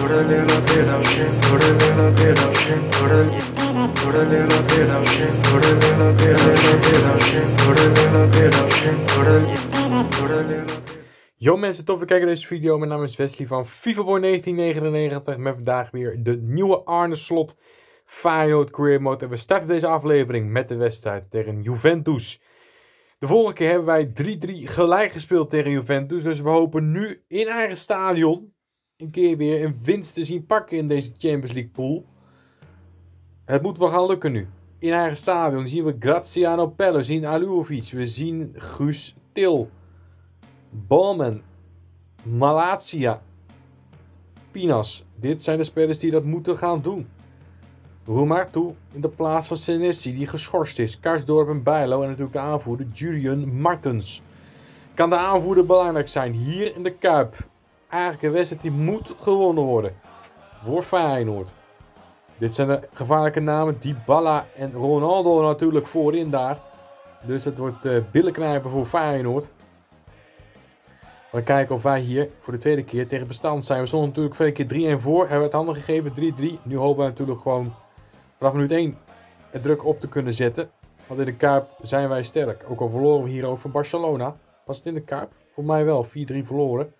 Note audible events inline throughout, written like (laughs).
put a little bit of Yo mensen, tof dat kijken deze video. Mijn naam is Wesley van FIFABOY 1999 met vandaag weer de nieuwe Arne Slot Final Career Mode. En we starten deze aflevering met de wedstrijd tegen Juventus. De vorige keer hebben wij 3-3 gelijk gespeeld tegen Juventus. Dus we hopen nu in eigen stadion een keer weer een winst te zien pakken in deze Champions League pool. Het moet wel gaan lukken nu. In eigen stadion zien we Graziano Pelle, we zien Aluovic, we zien Guus Til, Balmen, Malatia, Pinas. Dit zijn de spelers die dat moeten gaan doen. Roemartu in de plaats van Senesi die geschorst is. Karsdorp en Bijlo en natuurlijk de aanvoerder Julian Martens. Kan de aanvoerder belangrijk zijn hier in de Kuip? eigenlijk een wedstrijd die moet gewonnen worden. Voor Feyenoord. Dit zijn de gevaarlijke namen. Dybala en Ronaldo natuurlijk voorin daar. Dus het wordt uh, eh, billenknijpen voor Feyenoord. We kijken of wij hier voor de tweede keer tegen bestand zijn. We stonden natuurlijk vorige keer 3-1 voor. Hebben we het handen gegeven 3-3. Nu hopen we natuurlijk gewoon vanaf minuut 1 het druk op te kunnen zetten. Want in de Kuip zijn wij sterk. Ook al verloren we hier ook van Barcelona. Was het in de Kuip? Voor mij wel. 4-3 verloren.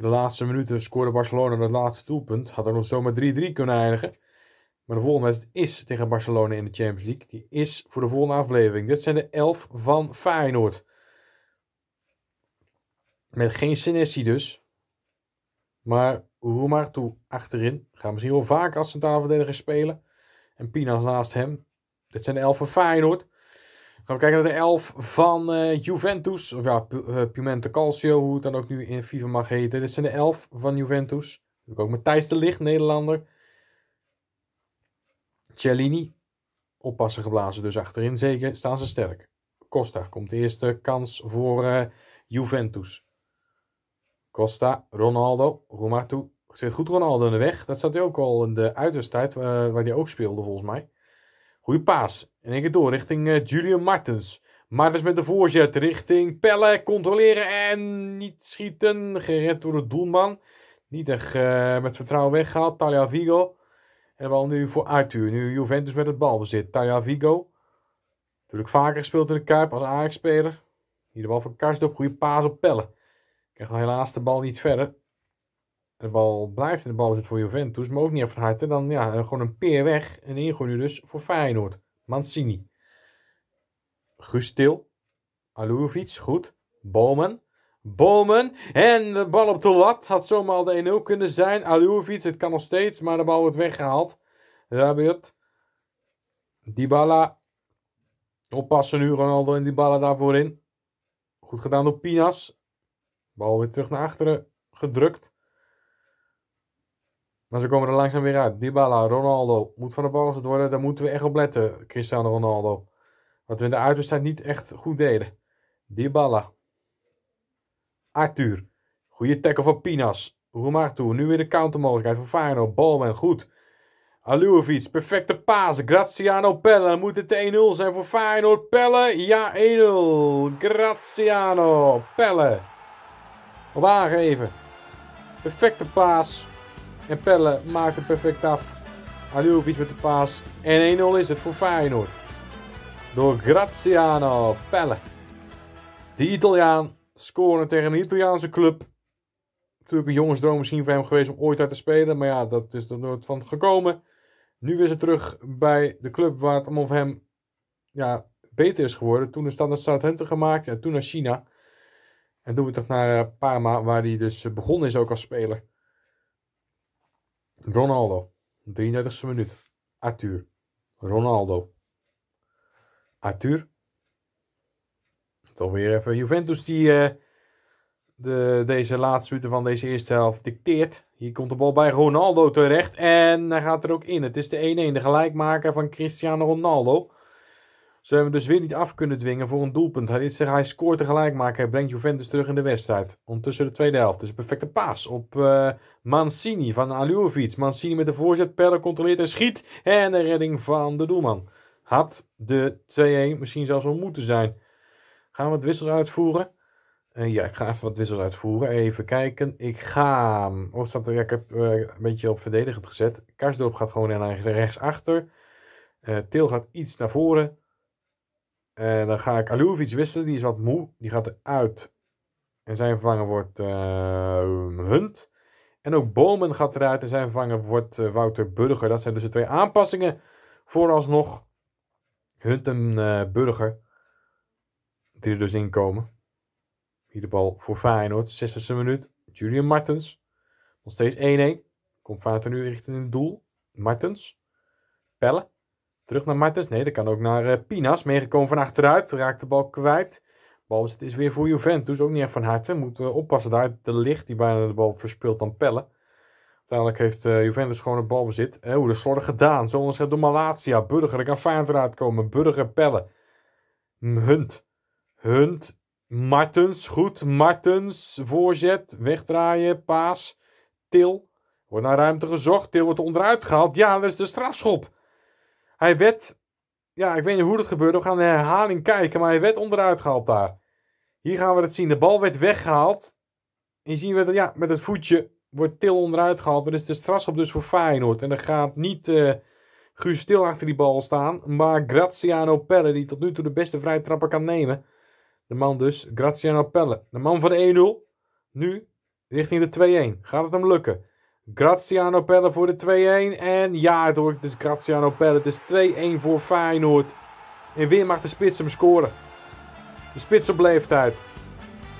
In de laatste minuten scoorde Barcelona het laatste doelpunt. Had er nog zomaar 3-3 kunnen eindigen. Maar de volgende wedstrijd is tegen Barcelona in de Champions League. Die is voor de volgende aflevering. Dit zijn de 11 van Feyenoord. Met geen Senesi dus. Maar hoe maar toe achterin. Gaan misschien wel vaak als centrale verdediger spelen. En Pinas naast hem. Dit zijn de 11 van Feyenoord. Gaan we kijken naar de 11 van eh, Juventus. Of ja, eh, Pimenta Calcio, hoe het dan ook nu in FIFA mag heten. Dit zijn de 11 van Juventus. Ik ook Matthijs de Ligt, Nederlander. Cellini. Oppassen geblazen dus achterin. Zeker staan ze sterk. Costa komt de eerste kans voor eh, Juventus. Costa, Ronaldo, Romatu. Zit goed Ronaldo in de weg. Dat zat hij ook al in de tijd waar hij ook speelde volgens mij. Goeie paas. En één keer door richting eh, Julian Martens. Martens met de voorzet richting Pelle. Controleren en niet schieten. Gered door de doelman. Niet echt eh, met vertrouwen weggehaald. Talia Vigo. En de bal nu voor Arthur. Nu Juventus met het balbezit. Talia Vigo. Natuurlijk vaker gespeeld in de Kuip als Ajax-speler. Hier de bal van Karsdorp. Goede paas op Pelle. Krijgt helaas de bal niet verder de bal blijft in de bal zit voor Juventus, maar ook niet even harte, dan ja, eh, gewoon een peer weg. En nu dus voor Feyenoord. Mancini. Gustil. Alouvic, goed. Bomen. Bomen. En de bal op de lat. Had zomaar de 1-0 kunnen zijn. Alouvic, het kan nog steeds, maar de bal wordt weggehaald. Rabiot. Dybala. Oppassen nu, Ronaldo en Dybala daarvoor in. Goed gedaan door Pinas. Bal weer terug naar achteren gedrukt. Maar ze komen er langzaam weer uit. Dybala, Ronaldo, moet van de bal gezet worden. Daar moeten we echt op letten, Cristiano Ronaldo. Wat we in de zijn niet echt goed deden. Dybala. Arthur. Goede tackle van Pinas. toe. Nu weer de countermogelijkheid voor Feyenoord. Balman, goed. Aluovic, perfecte paas. Graziano Pelle. Moet het 1-0 zijn voor Feyenoord. Pelle, ja 1-0. Graziano Pelle. Op aangeven. Perfecte paas. En Pelle maakt het perfect af. Aliovic met de paas. En 1-0 is het voor Feyenoord. Door Graziano Pelle. De Italiaan scoren tegen een Italiaanse club. Natuurlijk een jongensdroom misschien voor hem geweest om ooit uit te spelen. Maar ja, dat is er nooit van gekomen. Nu is het terug bij de club waar het om hem ja, beter is geworden. Toen is de standaard Southampton gemaakt en toen naar China. En toen we terug naar eh, Parma, waar hij dus eh, begonnen is ook als speler. Ronaldo, 33e minuut. Arthur. Ronaldo. Arthur. Toch weer even Juventus die eh, de, deze laatste minuten van deze eerste helft dicteert. Hier komt de bal bij Ronaldo terecht en hij gaat er ook in. Het is de 1-1, de gelijkmaker van Cristiano Ronaldo. Ze hebben dus weer niet af kunnen dwingen voor een doelpunt. Hij hij scoort tegelijk maken. Hij brengt Juventus terug in de wedstrijd. Ondertussen de tweede helft. Dus een perfecte paas op eh, Mancini van Aluovic. Mancini met de voorzet. Perlo controleert en schiet. En de redding van de doelman. Had de 2-1 misschien zelfs wel moeten zijn. Gaan we het wissels uitvoeren? Eh, ja, ik ga even wat wissels uitvoeren. Even kijken. Ik ga... Oh, staat er, ik heb eh, een beetje op verdedigend gezet. Karsdorp gaat gewoon naar rechts achter. Til gaat iets naar voren. En eh, dan ga ik Aluvic wisselen. Die is wat moe. Die gaat eruit. En zijn vervanger wordt uh, Hunt. En ook Bomen gaat eruit. En zijn vervanger wordt eh, Wouter Burger. Dat zijn dus de twee aanpassingen. Vooralsnog Hunt en Burger. Die er dus in komen. Hier de bal voor Feyenoord. 60e minuut. Julian Martens. Nog steeds 1-1. Komt vater nu richting het doel. Martens. Pellen. Terug naar Martens. Nee, dat kan ook naar eh, Pinas. Meegekomen van achteruit. Raakt de bal kwijt. Balbezit is weer voor Juventus. Ook niet echt van harte. moeten eh, we oppassen daar. De licht die bijna de bal verspeelt aan Pelle. Uiteindelijk heeft eh, Juventus gewoon het balbezit. hoe de slordig gedaan. Zo onderscheid door Malatia. Burger. Er kan Feyenoord eruit komen. Burger, pellen, Hunt. Hunt. Martens. Goed. Martens. Voorzet. Wegdraaien. Paas. Til. Wordt naar ruimte gezocht. Til wordt onderuit gehaald. Ja, dat is de strafschop. Hij werd, ja, ik weet niet hoe dat gebeurde. We gaan de herhaling kijken, maar hij werd onderuit gehaald daar. Hier gaan we het zien. De bal werd weggehaald. En zien we dat, ja, met het voetje wordt Til onderuit gehaald. Dat is de strafschop dus voor Feyenoord. En dan gaat niet uh, Guus Til achter die bal staan, maar Graziano Pelle, die tot nu toe de beste vrije trapper kan nemen. De man dus, Graziano Pelle. De man van de 1-0. Nu richting de 2-1. Gaat het hem lukken? Graziano Pelle voor de 2-1. En ja, het dus Graziano Pelle. Het is 2-1 voor Feyenoord. En weer mag de spits hem scoren. De spits op leeftijd.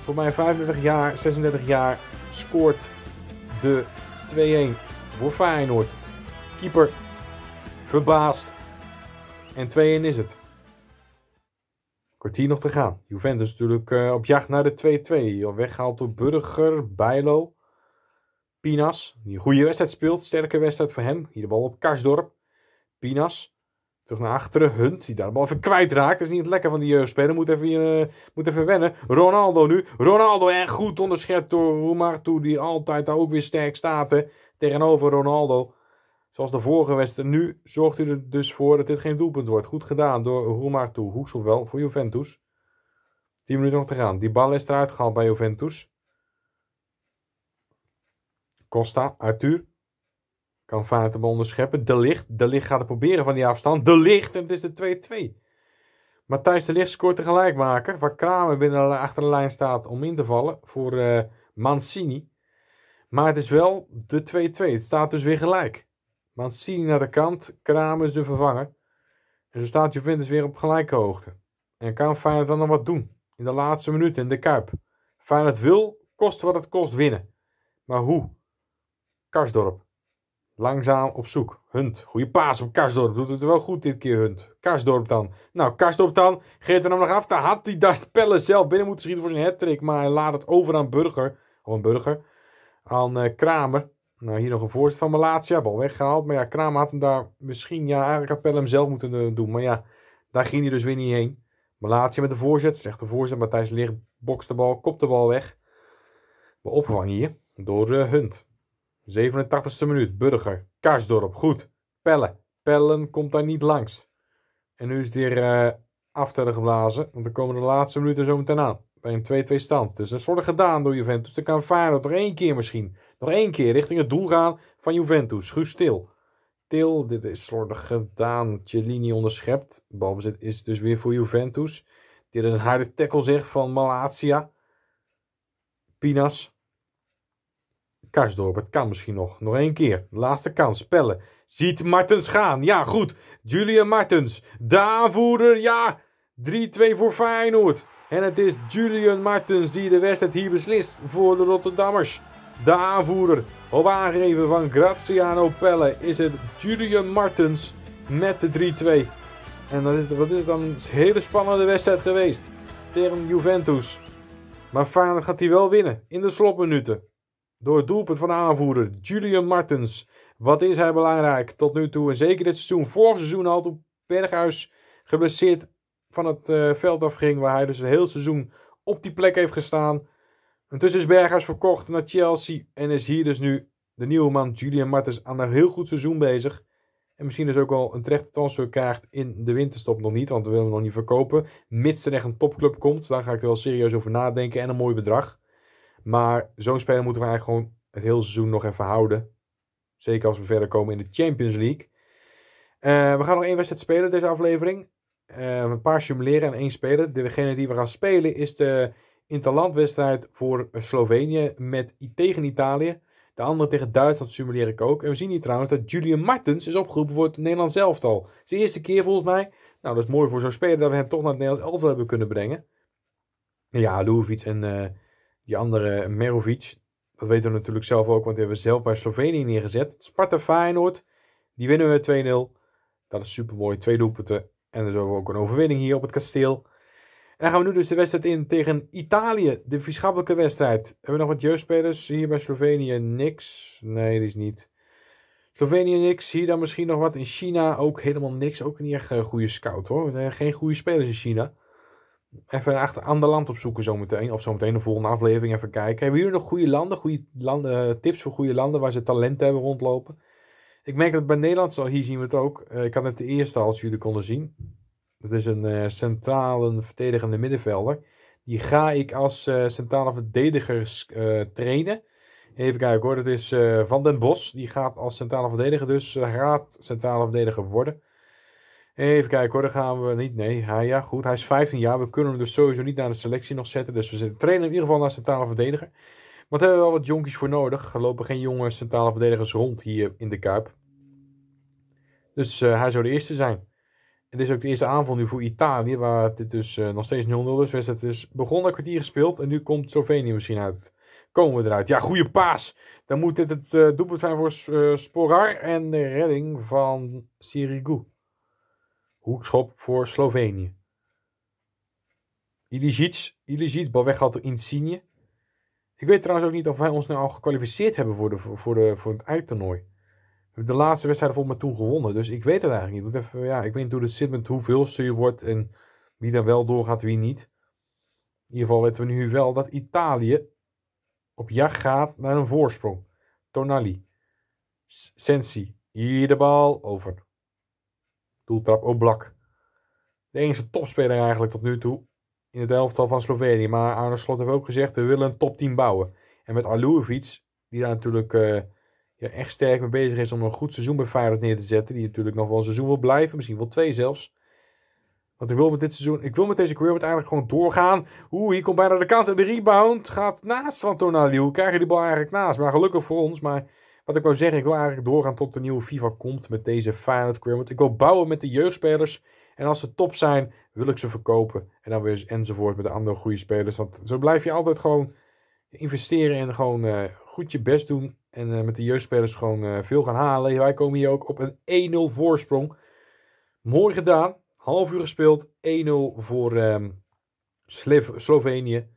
Voor mij 35 jaar, 36 jaar scoort de 2-1 voor Feyenoord. Keeper verbaasd. En 2-1 is het. Kwartier nog te gaan. Juventus natuurlijk eh, op jacht naar de 2-2. Weggehaald door Burger, Bijlo. Pinas, die een goede wedstrijd speelt. Sterke wedstrijd voor hem. Hier de bal op Karsdorp. Pinas. Terug naar achteren. Hunt, die daar de bal even kwijtraakt. Dat is niet het lekker van die jeugdspeler. Moet even, uh, moet even wennen. Ronaldo nu. Ronaldo, en goed onderschept door Roemartu. Die altijd daar ook weer sterk staat. Tegenover Ronaldo. Zoals de vorige wedstrijd. Nu zorgt u er dus voor dat dit geen doelpunt wordt. Goed gedaan door Roemartu. Hoeksel wel voor Juventus. 10 minuten nog te gaan. Die bal is eruit gehaald bij Juventus. Costa, Arthur. Kan Feyenoord hem onderscheppen. De Ligt, De licht gaat het proberen van die afstand. De licht en het is de 2-2. Matthijs de licht scoort de gelijkmaker. Waar Kramer binnen achter de lijn staat om in te vallen voor eh, Mancini. Maar het is wel de 2-2. Het staat dus weer gelijk. Mancini naar de kant, Kramer is de vervanger. En zo staat Juventus weer op gelijke hoogte. En kan Feyenoord dan nog wat doen? In de laatste minuten in de Kuip. Feyenoord wil, kost wat het kost, winnen. Maar hoe? Karsdorp. Langzaam op zoek. Hunt. Goede paas op Karsdorp. Doet het wel goed dit keer, Hunt. Karsdorp dan. Nou, Karsdorp dan. Geeft er hem nog af. Daar had hij Dart Pelle zelf binnen moeten schieten voor zijn hat Maar hij laat het over aan Burger. Gewoon Burger. Aan eh, Kramer. Nou, hier nog een voorzet van Malatia. Bal weggehaald. Maar ja, Kramer had hem daar misschien... Ja, eigenlijk had Pelle hem zelf moeten eh, doen. Maar ja, daar ging hij dus weer niet heen. Malatia met de voorzet. Slechte voorzet. Matthijs Leer bokst de bal. Kopt de bal weg. We opgevangen hier door uh, Hunt. 87e minuut, Burger, Karsdorp, goed. Pellen, Pellen komt daar niet langs. En nu is het weer eh, aftellen geblazen, want dan komen de laatste minuten zo meteen aan. Bij een 2-2 stand. Dus een soort zorg gedaan door Juventus. Dan kan Feyenoord nog één keer misschien. Nog één keer richting het doel gaan van Juventus. Guus Til. Til, dit is soort gedaan. Cellini onderschept. Balbezit is dus weer voor Juventus. Dit is een harde tackle zeg van Malatia. Pinas. Karsdorp. Het kan misschien nog. Nog één keer. laatste kans. Spellen. Ziet Martens gaan. Ja, goed. Julian Martens. De aanvoerder. Ja. 3-2 voor Feyenoord. En het is Julian Martens die de wedstrijd hier beslist voor de Rotterdammers. De aanvoerder op aangeven van Graziano Pelle is het Julian Martens met de 3-2. En dat is, wat is dan een hele spannende wedstrijd geweest tegen Juventus. Maar Feyenoord gaat hij wel winnen in de slotminuten. Door het doelpunt van de aanvoerder Julian Martens. Wat is hij belangrijk tot nu toe. En zeker dit seizoen. Vorig seizoen al toen Berghuis geblesseerd van het uh, veld afging. Waar hij dus het hele seizoen op die plek heeft gestaan. Intussen is Berghuis verkocht naar Chelsea. En is hier dus nu de nieuwe man Julian Martens aan een heel goed seizoen bezig. En misschien dus ook wel een terechte transferkaart in de winterstop nog niet. Want we willen hem nog niet verkopen. Mits er echt een topclub komt. Dan ga ik er wel serieus over nadenken. En een mooi bedrag. Maar zo'n speler moeten we eigenlijk gewoon het hele seizoen nog even houden. Zeker als we verder komen in de Champions League. Eh, we gaan nog één wedstrijd spelen deze aflevering. Uh, een paar simuleren en één speler. Degene die we gaan spelen is de interlandwedstrijd voor eh, Slovenië met, tegen Italië. De andere tegen Duitsland simuleer ik ook. En we zien hier trouwens dat Julian Martens is opgeroepen voor het Nederlands elftal. Zijn eerste keer volgens mij. Nou, dat is mooi voor zo'n speler dat we hem toch naar het Nederlands elftal hebben kunnen brengen. Ja, Louviets en... Die andere Merovic, dat weten we natuurlijk zelf ook, want die hebben we zelf bij Slovenië neergezet. Sparta Feyenoord, die winnen we 2-0. Dat is super mooi, twee doelpunten. En dan dus hebben we ook een overwinning hier op het kasteel. En dan gaan we nu dus de wedstrijd in tegen Italië, de vriendschappelijke wedstrijd. Hebben we nog wat jeugdspelers? Hier bij Slovenië niks. Nee, die is niet. Slovenië niks. Hier dan misschien nog wat in China. Ook helemaal niks. Ook niet echt eh, goede scout hoor. Geen goede spelers in China even een ander land opzoeken zometeen. Of zometeen de volgende aflevering even kijken. Hebben jullie nog goede landen, goede landen, eh, tips voor goede landen waar ze talenten hebben rondlopen? Ik merk dat bij Nederland, hier zien we het ook. Eh, ik had het de eerste als jullie konden zien. Dat is een eh, centrale verdedigende middenvelder. Die ga ik als centrale verdediger trainen. Even kijken hoor, dat is Van den Bos. Die gaat als centrale verdediger dus, raad centrale verdediger worden. Even kijken hoor, daar gaan we niet. Nee, hij, ja, goed. Hij is 15 jaar. We kunnen hem dus sowieso niet naar de selectie nog zetten. Dus we trainen in ieder geval naar centrale verdediger. Maar daar hebben we wel wat jonkies voor nodig. Er lopen geen jonge centrale verdedigers rond hier in de Kuip. Dus eh, hij zou de eerste zijn. Het is ook de eerste aanval nu voor Italië, waar dit dus eh, nog steeds 0-0 is. Het is begonnen, een kwartier gespeeld en nu komt Slovenië misschien uit. Komen we eruit. Ja, goede paas. Dan moet dit het uh, doelpunt zijn voor Sporar en de redding van Sirigu. Hoekschop voor Slovenië. Ilicic, Ilicic, bal weggehaald door Insigne. Ik weet trouwens ook niet of wij ons nou al gekwalificeerd hebben voor, de, voor, de, voor het uittoernooi. We hebben de laatste wedstrijd volgens mij toen gewonnen, dus ik weet het eigenlijk niet. ja, ik weet niet hoe het zit met hoeveelste je wordt en wie dan wel doorgaat, wie niet. In ieder geval weten we nu wel dat Italië op jacht gaat naar een voorsprong. Tonali. Sensi. Hier de bal over doeltrap Oblak. De enige topspeler eigenlijk tot nu toe in het elftal van Slovenië. Maar aan de Slot we ook gezegd, we willen een topteam bouwen. En met Alujevic, die daar natuurlijk eh, ja, echt sterk mee bezig is om een goed seizoen bij neer te zetten. Die natuurlijk nog wel een seizoen wil blijven, misschien wel twee zelfs. Want ik wil met dit seizoen, ik wil met deze career uiteindelijk gewoon doorgaan. Oeh, hier komt bijna de kans en de rebound gaat naast van Tonaliu. Krijgen die bal eigenlijk naast, maar gelukkig voor ons. Maar wat ik wou zeggen, ik wil eigenlijk doorgaan tot de nieuwe FIFA komt met deze Final Want ik wil bouwen met de jeugdspelers. En als ze top zijn, wil ik ze verkopen. En dan weer enzovoort met de andere goede spelers. Want zo blijf je altijd gewoon investeren en gewoon eh, goed je best doen. En eh, met de jeugdspelers gewoon eh, veel gaan halen. Wij komen hier ook op een 1-0 voorsprong. Mooi gedaan. Half uur gespeeld. 1-0 voor ehm, Slovenië.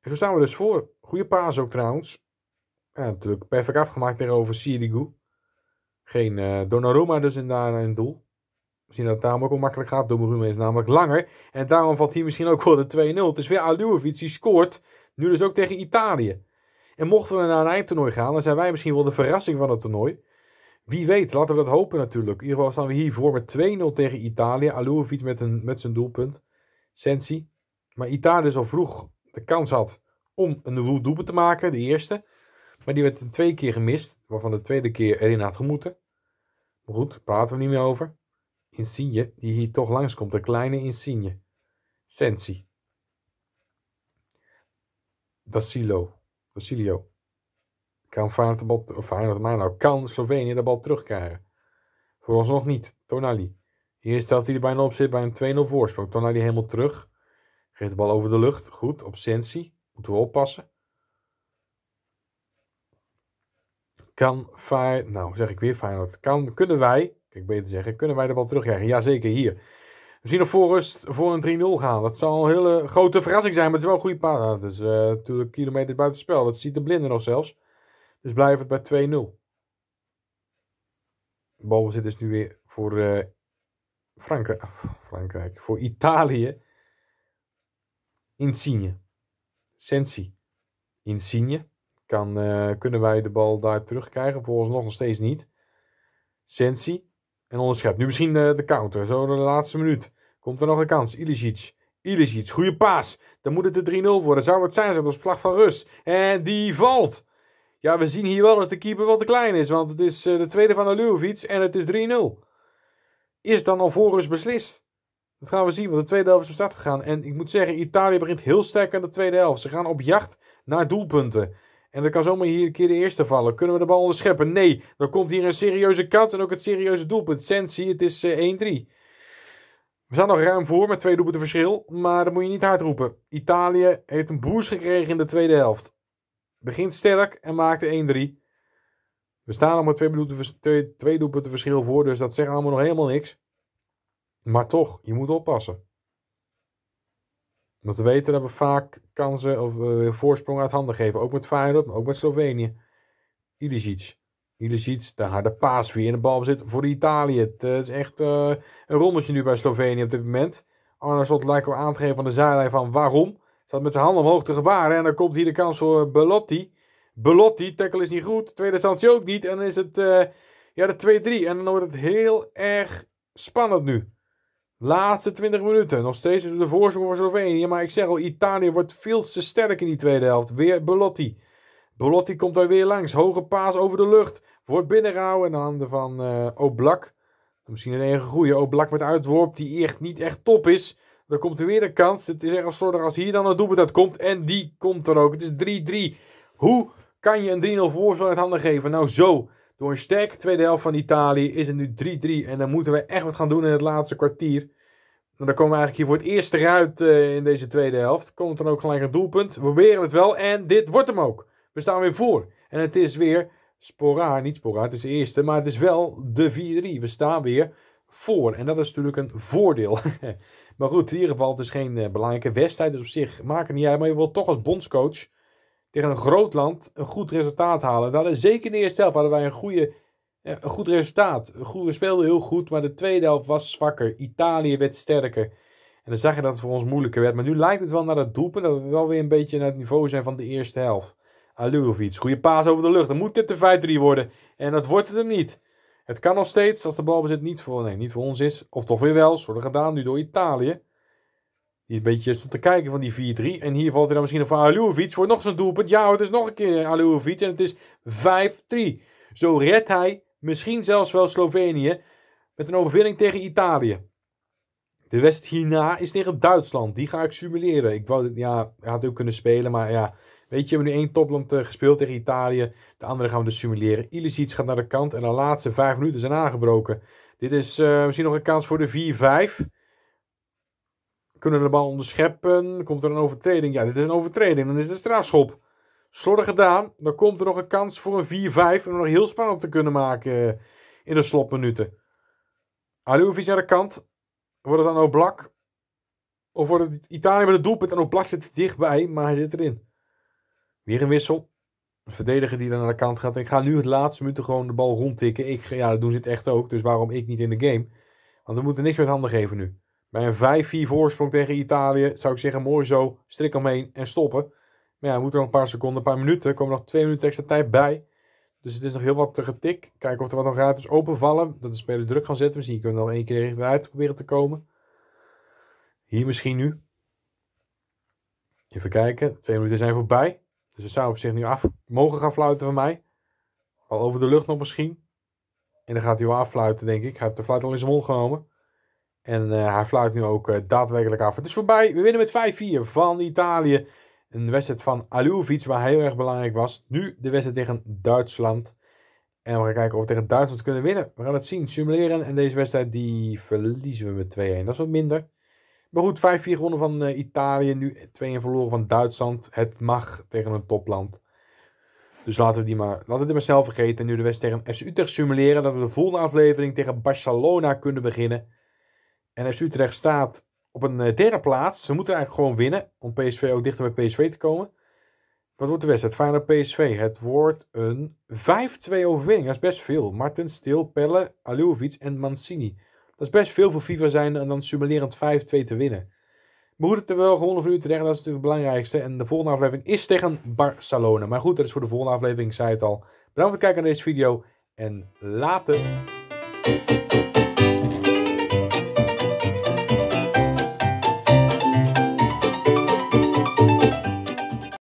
En zo staan we dus voor. Goede paas ook trouwens ja, natuurlijk perfect afgemaakt tegenover Sirigu. Geen uh, Donnarumma dus in, daar, een eh, doel. Misschien dat het daarom ook onmakkelijk gaat. Donnarumma is namelijk langer. En daarom valt hier misschien ook wel de 2-0. Het is weer Aluovic, die scoort. Nu dus ook tegen Italië. En mochten we naar een eindtoernooi gaan, dan zijn wij misschien wel de verrassing van het toernooi. Wie weet, laten we dat hopen natuurlijk. In ieder geval staan we hier voor met 2-0 tegen Italië. Aluovic met, een, met zijn doelpunt. Sensi. Maar Italië zo dus al vroeg de kans had om een doelpunt te maken, de eerste. Maar die werd twee keer gemist, waarvan de tweede keer erin had gemoeten. Maar goed, praten we niet meer over. Insigne, die hier toch langskomt, een kleine Insigne. Sensi. Dasilo. Dasilio. Kan de bal, of mij maar nou, kan Slovenië de bal terugkrijgen? nog niet. Tonali. Hier stelt hij er bijna op zit bij een 2-0 voorsprong. Tonali helemaal terug. Geeft de bal over de lucht. Goed, op Sensi. Moeten we oppassen. Kan Feyenoord, nou zeg ik weer Feyenoord, kan, kunnen wij, kijk beter zeggen, kunnen wij de bal terugkrijgen? Jazeker, hier. We zien nog voorrust voor een 3-0 gaan. Dat zal een hele grote verrassing zijn, maar het is wel een goede paal. Nou, dat is eh, natuurlijk kilometers buiten spel. Dat ziet de blinde nog zelfs. Dus blijft het bij 2-0. Balbezit is nu weer voor uh, eh, Frankrijk, ah, Frankrijk, voor Italië. Insigne. Sensi. Insigne. Kan, eh, kunnen wij de bal daar terugkrijgen? Volgens nog, nog steeds niet. Sensi. En onderschept. Nu misschien de, eh, de counter. Zo de laatste minuut. Komt er nog een kans. Ilicic. Ilicic. Goede paas. Dan moet het de 3-0 worden. Zou het zijn? Dat ons vlag van rust. En die valt. Ja, we zien hier wel dat de keeper wel te klein is. Want het is eh, de tweede van Alujovic en het is 3-0. Is dan al voor rust beslist? Dat gaan we zien, want de tweede helft is van start gegaan. En ik moet zeggen, Italië begint heel sterk aan de tweede helft. Ze gaan op jacht naar doelpunten. En dat kan zomaar hier een keer de eerste vallen. Kunnen we de bal onderscheppen? Nee. Dan komt hier een serieuze kat en ook het serieuze doelpunt. Sensi, het is 1-3. Eh, we staan nog ruim voor met twee doelpunten verschil, maar dat moet je niet hard roepen. Italië heeft een boost gekregen in de tweede helft. Begint sterk en maakte 1-3. We staan nog met twee twee doelpunten verschil voor, dus dat zegt allemaal nog helemaal niks. Maar toch, je moet oppassen. Want we weten dat we vaak kansen of eh, voorsprong uit handen geven. Ook met Feyenoord, maar ook met Slovenië. Ilicic. Ilicic, de harde paas weer in de bal zit voor Italië. Het eh, is echt eh, een rommeltje nu bij Slovenië op dit moment. slot lijkt al aan te geven aan de zijlijn van waarom. Zat met zijn handen omhoog te gebaren. En dan komt hier de kans voor Belotti. Belotti, tackle is niet goed. Tweede standje ook niet. En dan is het ja, de 2-3. En dan wordt het heel erg spannend nu. Laatste 20 minuten. Nog steeds de voorsprong voor Slovenië. Maar ik zeg al, Italië wordt veel te sterk in die tweede helft. Weer Belotti. Belotti komt daar weer langs. Hoge paas over de lucht. Wordt binnengehouden in de handen van uh, Oblak. Misschien een enige goede. Oblak met uitworp die echt niet echt top is. Dan komt er weer de kans. Het is echt een zorg als hier dan een doelpunt dat komt. En die komt er ook. Het is 3-3. Hoe kan je een 3-0 voorsprong uit handen geven? Nou zo. Door een sterke tweede helft van Italië is het nu 3-3. En dan moeten we echt wat gaan doen in het laatste kwartier. Nou, dan komen we eigenlijk hier voor het eerst eruit eh, in deze tweede helft. Komt dan ook gelijk een doelpunt. We proberen het wel en dit wordt hem ook. We staan weer voor. En het is weer Spora, niet Spora, het is de eerste. Maar het is wel de 4-3. We staan weer voor. En dat is natuurlijk een voordeel. (laughs) maar goed, in ieder geval, het is geen eh, belangrijke wedstrijd. Dus op zich maakt het niet uit. Maar je wilt toch als bondscoach tegen een groot land een goed resultaat halen. We hadden zeker in de eerste helft hadden wij een, goede, eh, een goed resultaat. We speelden heel goed, maar de tweede helft was zwakker. Italië werd sterker. En dan zag je dat het voor ons moeilijker werd. Maar nu lijkt het wel naar het doelpunt dat we wel weer een beetje naar het niveau zijn van de eerste helft. Alujovic, ah, goede paas over de lucht. Dan moet dit de 5-3 worden. En dat wordt het hem niet. Het kan nog steeds, als de balbezit niet voor, nee, niet voor ons is, of toch weer wel, worden gedaan nu door Italië. Die een beetje stond te kijken van die 4-3. En hier valt hij dan misschien nog van Aluovic voor nog zo'n doelpunt. Ja, het is nog een keer Aluovic en het is 5-3. Zo redt hij misschien zelfs wel Slovenië met een overwinning tegen Italië. De west hierna is tegen Duitsland. Die ga ik simuleren. Ik wou, ja, had ook kunnen spelen, maar ja. Weet je, we hebben nu één topland eh, gespeeld tegen Italië. De andere gaan we dus simuleren. Ilicic gaat naar de kant en de laatste vijf minuten zijn aangebroken. Dit is eh, misschien nog een kans voor de 4-5 kunnen de bal onderscheppen. Komt er een overtreding? Ja, dit is een overtreding. Dan is het een strafschop. Slordig gedaan. Dan komt er nog een kans voor een 4-5. Om nog heel spannend te kunnen maken eh, in de slotminuten. Alouvis naar de kant. Wordt het dan Oblak? Of wordt het Italië met het doelpunt? En Oblak zit dichtbij, maar hij zit erin. Weer een wissel. Een verdediger die dan naar de kant gaat. ik ga nu het laatste minuut gewoon de bal rondtikken. Ik, ja, dat doen ze het echt ook. Dus waarom ik niet in de game? Want we moeten niks met handen geven nu. Bij een 5-4 voorsprong tegen Italië zou ik zeggen mooi zo, strik omheen en stoppen. Maar ja, we moeten nog een paar seconden, een paar minuten. Er komen nog twee minuten extra tijd bij. Dus het is nog heel wat te getik. Kijken of er wat nog gaat. Dus openvallen. Dat de spelers druk gaan zetten. Misschien kunnen we nog één keer eruit proberen te komen. Hier misschien nu. Even kijken. Twee minuten zijn voorbij. Dus het zou op zich nu af mogen gaan fluiten van mij. Al over de lucht nog misschien. En dan gaat hij wel affluiten, denk ik. Hij heeft de fluit al in zijn mond genomen. En uh, hij fluit nu ook eh, daadwerkelijk af. Het is voorbij. We winnen met 5-4 van Italië. Een wedstrijd van Alouvic, waar heel erg belangrijk was. Nu de wedstrijd tegen Duitsland. En we gaan kijken of we tegen Duitsland kunnen winnen. We gaan het zien, simuleren. En deze wedstrijd die verliezen we met 2-1. Dat is wat minder. Maar goed, 5-4 gewonnen van eh, Italië. Nu 2-1 verloren van Duitsland. Het mag tegen een topland. Dus laten we die maar, laten we die maar zelf vergeten. nu de wedstrijd tegen FC Utrecht simuleren. Dat we de volgende aflevering tegen Barcelona kunnen beginnen. En als Utrecht staat op een eh, derde plaats. Ze moeten eigenlijk gewoon winnen om PSV ook dichter bij PSV te komen. Wat wordt de wedstrijd? Fijne PSV. Het wordt een 5-2 overwinning. Dat is best veel. Martin, Stil, Pelle, Aluovic en Mancini. Dat is best veel voor FIFA zijn en dan simulerend 5-2 te winnen. We moeten er wel gewonnen u Utrecht. Dat is natuurlijk het belangrijkste. En de volgende aflevering is tegen Barcelona. Maar goed, dat is voor de volgende aflevering. Ik zei het al. Bedankt voor het kijken naar deze video. En later.